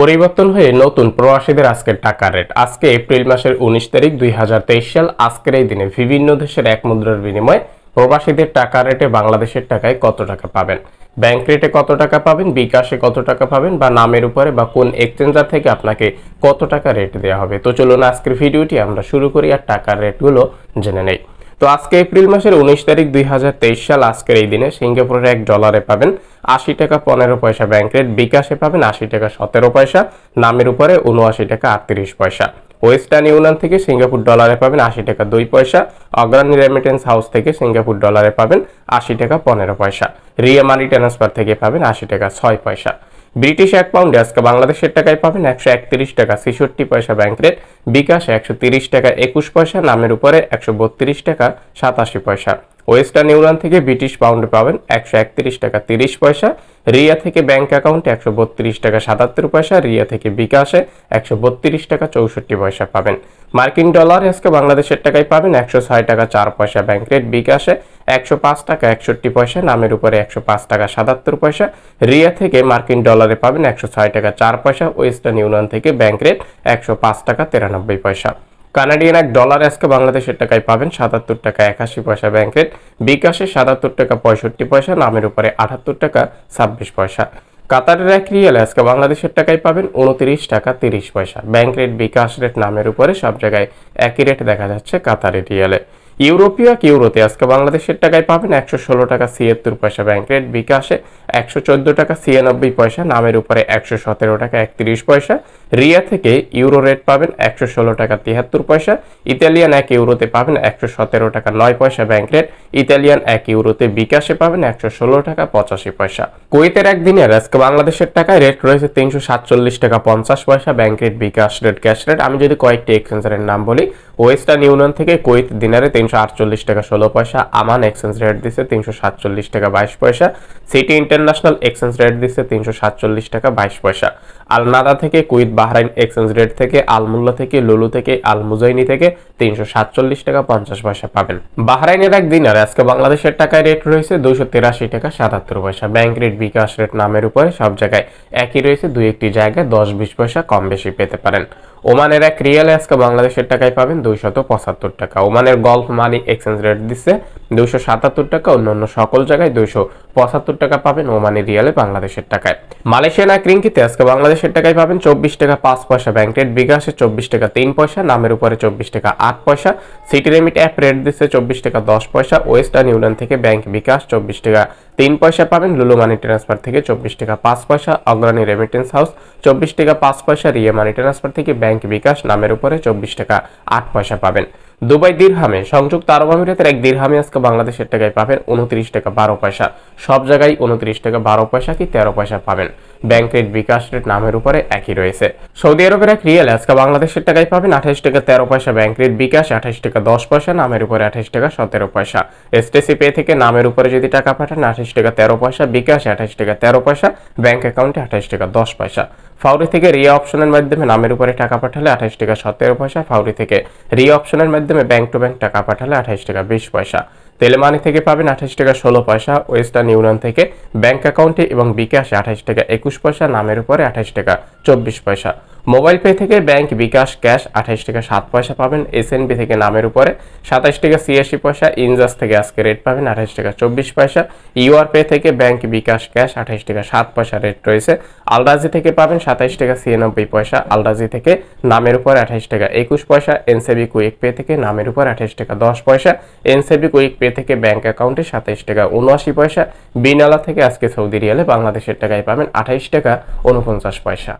পরিবর্তন হয়ে নতুন প্রবাসীদের আজকের টাকার রেট আজকে এপ্রিল মাসের উনিশ তারিখ দুই সাল আজকের এই দিনে বিভিন্ন দেশের এক মুদ্রার বিনিময়ে প্রবাসীদের টাকা রেটে বাংলাদেশের টাকায় কত টাকা পাবেন ব্যাংক রেটে কত টাকা পাবেন বিকাশে কত টাকা পাবেন বা নামের উপরে বা কোন এক্সচেঞ্জার থেকে আপনাকে কত টাকা রেট দেওয়া হবে তো চলুন আজকের ভিডিওটি আমরা শুরু করি আর টাকার রেটগুলো জেনে নেই তো আজকে এপ্রিল মাসের উনিশ তারিখ দুই সাল আজকের এই দিনে সিঙ্গাপুরের এক ডলারে পাবেন আশি টাকা পনেরো পয়সা ব্যাংক রেট বিকাশে পাবেন আশি টাকা সতেরো পয়সা নামের উপরে উনআশি টাকা আটত্রিশ পয়সা ওয়েস্টার্ন ইউনিয়ন থেকে সিঙ্গাপুর ডলারে পাবেন আশি টাকা দুই পয়সা অগ্রণী রেমিটেন্স হাউস থেকে সিঙ্গাপুর ডলারে পাবেন আশি টাকা পনেরো পয়সা রিয়া মানি ট্রান্সফার থেকে পাবেন আশি টাকা ছয় পয়সা ব্রিটিশ এক পাউন্ডে আজকে বাংলাদেশের টাকায় পাবেন একশো একত্রিশ টাকা ছেষট্টি পয়সা ব্যাংক রেট বিকাশ একশো তিরিশ টাকা একুশ পয়সা নামের উপরে একশো বত্রিশ টাকা সাতাশি পয়সা ওয়েস্টার্ন ইউনিয়ন থেকে ব্রিটিশ পাউন্ডে পাবেন একশো একত্রিশ টাকা তিরিশ পয়সা রিয়া থেকে ব্যাংক অ্যাকাউন্টে একশো বত্রিশ টাকা সাতাত্তর পয়সা রিয়া থেকে বিকাশে একশো বত্রিশ টাকা চৌষট্টি পয়সা পাবেন মার্কিন ডলার আজকে বাংলাদেশের টাকায় পাবেন একশো ছয় টাকা চার পয়সা ব্যাংক রেট বিকাশে একশো পাঁচ টাকা একষট্টি পয়সা নামের উপরে একশো পাঁচ টাকা সাতাত্তর পয়সা রিয়া থেকে মার্কিন ডলারে পাবেন একশো ছয় টাকা চার পয়সা ওয়েস্টার্ন ইউনিয়ন থেকে ব্যাংক রেট একশো পাঁচ টাকা তিরানব্বই পয়সা কানাডিয়ান এক ডলার আজকে বাংলাদেশের টাকায় পাবেন সাতাত্তর টাকা একাশি পয়সা ব্যাংক রেট বিকাশে সাতাত্তর টাকা পঁয়ষট্টি পয়সা নামের উপরে আটাত্তর টাকা ছাব্বিশ পয়সা কাতারের এক রিয়াল আজকে বাংলাদেশের টাকায় পাবেন উনত্রিশ টাকা তিরিশ পয়সা ব্যাংক রেট বিকাশ রেট নামের উপরে সব জায়গায় একই রেট দেখা যাচ্ছে কাতারের রিয়ালে ইউরোপীয় এক ইউরোতে আজকে বাংলাদেশের টাকায় পাবেন একশো ষোলো টাকা ছিয়াত্তর পয়সা ব্যাংক রেট বিকাশে একশো চোদ্দ টাকা ছিয়ানব্বই পয়সা নামের উপরে একশো সতেরো টাকা একত্রিশ পয়সা রিয়া থেকে ইউরো রেট পাবেন একশো ষোলো টাকা তিয়াত্তর পয়সা ইতালিয়ান এক ইউরোতে পাবেন একশো সতেরো টাকা নয় পয়সা ব্যাংক রেট ইতালিয়ান এক ইউরোতে বিকাশে পাবেন একশো ষোলো টাকা পঁচাশি পয়সা কুয়েতের একদিনে আজকে বাংলাদেশের টাকায় রেট রয়েছে তিনশো সাতচল্লিশ টাকা পঞ্চাশ পয়সা bank rate bKash rate cash rate আমি যদি কয়েকটি এক্সচেঞ্জের নাম বলি ওয়েস্টার্ন ইউনিয়ন থেকে কুয়েত দিনারে তিনশো আটচল্লিশ টাকা ষোলো পয়সা আমান এক্সচেঞ্জ রেট দিচ্ছে তিনশো সাতচল্লিশ টাকা বাইশ পয়সা সিটি ইন্টারন্যাশনাল এক্সচেঞ্জ রেট দিচ্ছে তিনশো সাতচল্লিশ টাকা বাইশ পয়সা আলনাদা থেকে কুয়েত বাহরাইন এক্সচেঞ্জ রেট থেকে আলমুল্লা থেকে লুলু থেকে আলমুজাইনি থেকে তিনশো সাতচল্লিশ টাকা পঞ্চাশ পয়সা পাবেন বাহরাইনের এক আর আজকে বাংলাদেশের টাকায় রেট রয়েছে দুইশো তিরাশি টাকা সাতাত্তর পয়সা ব্যাংক রেট বিকাশ রেট নামের উপরে সব জায়গায় একই রয়েছে দুই একটি জায়গায় দশ বিশ পয়সা কম বেশি পেতে পারেন ওমানের এক রিয়েল আজকে বাংলাদেশের টাকায় পাবেন দুইশত পঁচাত্তর টাকা ওমানের গল্ফ মানি এক্সচেঞ্জ রেট দিচ্ছে দুইশো সাতাত্তর টাকা অন্যান্য সকল জায়গায় দুইশো পঁচাত্তর টাকা পাবেন ওমানের রিয়ালে বাংলাদেশের টাকায় মালয়েশিয়া এক ক্রিঙ্কিতে আজকে বাংলাদেশের টাকায় পাবেন চব্বিশ টাকা পাঁচ পয়সা ব্যাংক রেট বিকাশে চব্বিশ টাকা তিন পয়সা নামের উপরে চব্বিশ টাকা আট পয়সা সিটি রেমিট অ্যাপ রেট দিচ্ছে চব্বিশ টাকা দশ পয়সা ওয়েস্টার্ন ইউনিয়ন থেকে ব্যাংক বিকাশ চব্বিশ টাকা তিন পয়সা পাবেন লুলু মানি ট্রান্সফার থেকে চব্বিশ টাকা পাঁচ পয়সা অগ্রণী রেমিটেন্স হাউস চব্বিশ টাকা পাঁচ পয়সা রিয়ে মানি ট্রান্সফার থেকে ব্যাংক বিকাশ নামের উপরে চব্বিশ টাকা আট পয়সা পাবেন দুবাই দীর্ঘামে সংযুক্ত আরব আমিরাতের এক দীর্ঘামে আজকে বাংলাদেশের টাকায় পাবেন উনত্রিশ টাকা বারো পয়সা সব জায়গায় উনত্রিশ টাকা বারো পয়সা কি তেরো পয়সা পাবেন ব্যাংক রেট বিকাশ রেট নামের উপরে একই রয়েছে সৌদি আরবের এক রিয়াল আজকে বাংলাদেশের টাকায় পাবেন আঠাশ টাকা তেরো পয়সা ব্যাংক রেট বিকাশ আঠাশ টাকা দশ পয়সা নামের উপরে আঠাশ টাকা সতেরো পয়সা এসটিসি পে থেকে নামের উপরে যদি টাকা পাঠান আঠাশ টাকা তেরো পয়সা বিকাশ আঠাশ টাকা তেরো পয়সা ব্যাংক অ্যাকাউন্টে আঠাশ টাকা দশ পয়সা ফাউরি থেকে রি অপশনের মাধ্যমে নামের উপরে টাকা পাঠালে আঠাশ টাকা সতেরো পয়সা ফাউরি থেকে রি অপশনের মাধ্যমে ব্যাংক টু ব্যাংক টাকা পাঠালে আঠাশ টাকা বিশ পয়সা তেলেমানি থেকে পাবেন আঠাশ টাকা ষোলো পয়সা ওয়েস্টার্ন ইউনিয়ন থেকে ব্যাংক অ্যাকাউন্টে এবং বিকাশে আঠাশ টাকা একুশ পয়সা নামের উপরে আঠাশ টাকা চব্বিশ পয়সা মোবাইল পে থেকে ব্যাংক বিকাশ ক্যাশ আঠাইশ টাকা সাত পয়সা পাবেন এসএনবি থেকে নামের উপরে সাতাইশ টাকা সিএসি পয়সা ইনজাস থেকে আজকে রেট পাবেন আঠাইশ টাকা চব্বিশ পয়সা ইউআর পে থেকে ব্যাংক বিকাশ ক্যাশ আঠাইশ টাকা সাত পয়সা রেট রয়েছে আলরাজি থেকে পাবেন সাতাইশ টাকা ছিয়ানব্বই পয়সা আলরাজি থেকে নামের উপর আঠাইশ টাকা একুশ পয়সা এনসেবি কুইক পে থেকে নামের উপর আঠাইশ টাকা দশ পয়সা এনসেবি কুইক পে থেকে ব্যাংক অ্যাকাউন্টে সাতাইশ টাকা উনআশি পয়সা বিনালা থেকে আজকে সৌদি রিয়ালে বাংলাদেশের টাকায় পাবেন আঠাইশ টাকা উনপঞ্চাশ পয়সা